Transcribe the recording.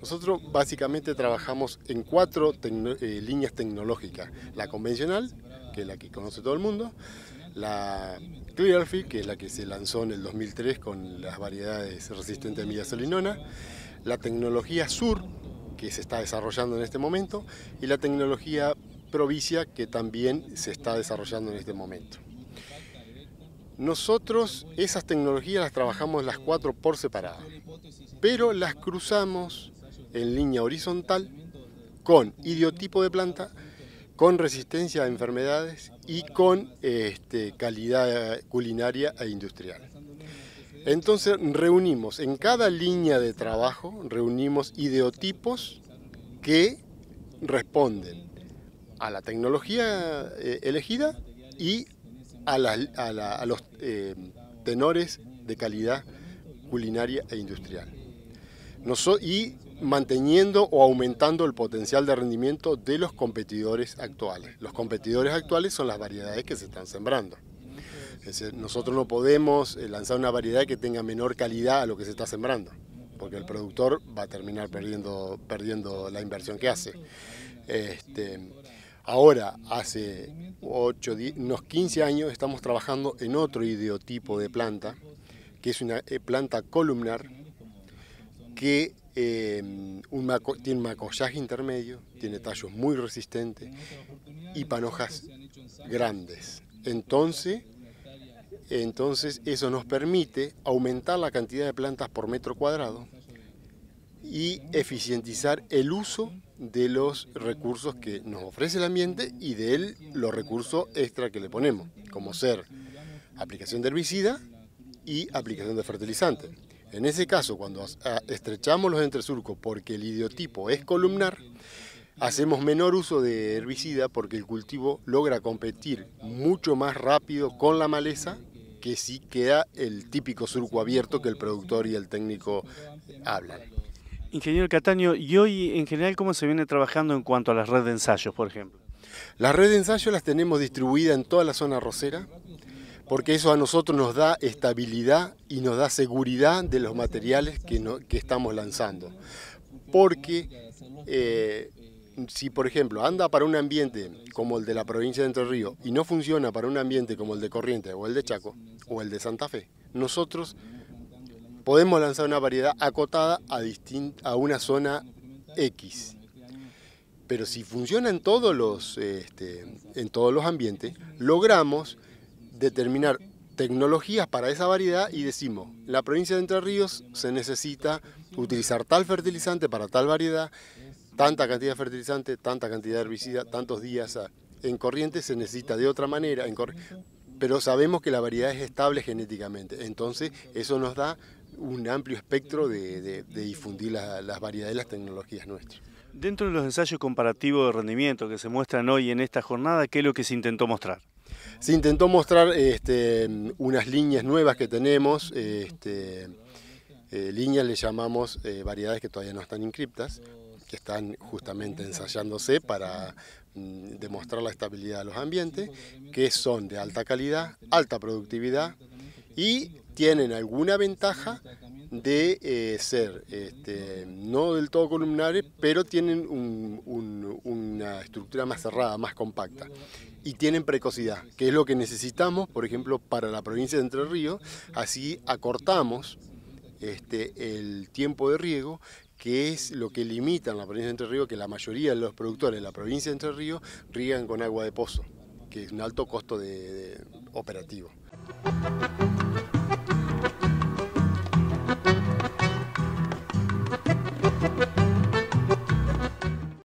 Nosotros básicamente trabajamos en cuatro eh, líneas tecnológicas. La convencional, que es la que conoce todo el mundo, la Clearfield, que es la que se lanzó en el 2003 con las variedades resistentes a solinona, la tecnología Sur, que se está desarrollando en este momento, y la tecnología Provicia, que también se está desarrollando en este momento. Nosotros esas tecnologías las trabajamos las cuatro por separado, pero las cruzamos en línea horizontal, con idiotipo de planta, con resistencia a enfermedades y con este, calidad culinaria e industrial. Entonces reunimos en cada línea de trabajo, reunimos ideotipos que responden a la tecnología eh, elegida y a, los eh, tenores de calidad culinaria e industrial. y manteniendo o aumentando el potencial de rendimiento de los competidores actuales. Los competidores actuales son las variedades que se están sembrando. nosotros no podemos eh, lanzar una variedad que tenga menor calidad a lo que se está sembrando, porque el productor va a terminar perdiendo, perdiendo la inversión que hace. Este, ahora, hace 8, unos 15 años estamos trabajando en otro ideotipo de planta, que es una eh, planta columnar que Em, un tiene macollaje intermedio, tiene tallos muy resistentes y panojas grandes. Entonces, entonces eso nos permite aumentar la cantidad de plantas por metro cuadrado y eficientizar el uso de los recursos que nos ofrece el ambiente y de él los recursos extra que le ponemos, como ser aplicación de herbicida y aplicación de fertilizante. En ese caso, cuando ah, estrechamos los entresurcos porque el idiotipo es columnar, hacemos menor uso de herbicida porque el cultivo logra competir mucho más rápido con la maleza que si queda el típico surco abierto que el productor y el técnico hablan. Ingeniero Cataño, ¿y hoy en general cómo se viene trabajando en cuanto a las redes de ensayos, por ejemplo? Las redes de ensayos las tenemos distribuidas en toda la zona rosera porque eso a nosotros nos da estabilidad y nos da seguridad de los materiales que, estamos lanzando. Porque eh, si, por ejemplo, anda para un ambiente como el de la provincia de Entre Ríos y no funciona para un ambiente como el de Corrientes o el de Chaco o el de Santa Fe, nosotros podemos lanzar una variedad acotada a, a una zona X. Pero si funciona en todos los, este, en todos los ambientes, logramos determinar tecnologías para esa variedad y decimos, la provincia de Entre Ríos se necesita utilizar tal fertilizante para tal variedad, tanta cantidad de fertilizante, tanta cantidad de herbicida, tantos días. En corriente se necesita de otra manera, en pero sabemos que la variedad es estable genéticamente, entonces eso nos da un amplio espectro de, difundir las variedades, las tecnologías nuestras. Dentro de los ensayos comparativos de rendimiento que se muestran hoy en esta jornada, ¿qué es lo que se intentó mostrar? Se intentó mostrar este, unas líneas nuevas que tenemos, este, eh, líneas le llamamos eh, variedades que todavía no están encriptas, que están justamente ensayándose para mm, demostrar la estabilidad de los ambientes, que son de alta calidad, alta productividad y tienen alguna ventaja de eh, ser este, no del todo columnares, pero tienen una estructura más cerrada, más compacta. Y tienen precocidad, que es lo que necesitamos, por ejemplo, para la provincia de Entre Ríos. Así acortamos este, el tiempo de riego, que es lo que limita en la provincia de Entre Ríos, que la mayoría de los productores de la provincia de Entre Ríos riegan con agua de pozo, que es un alto costo de operativo.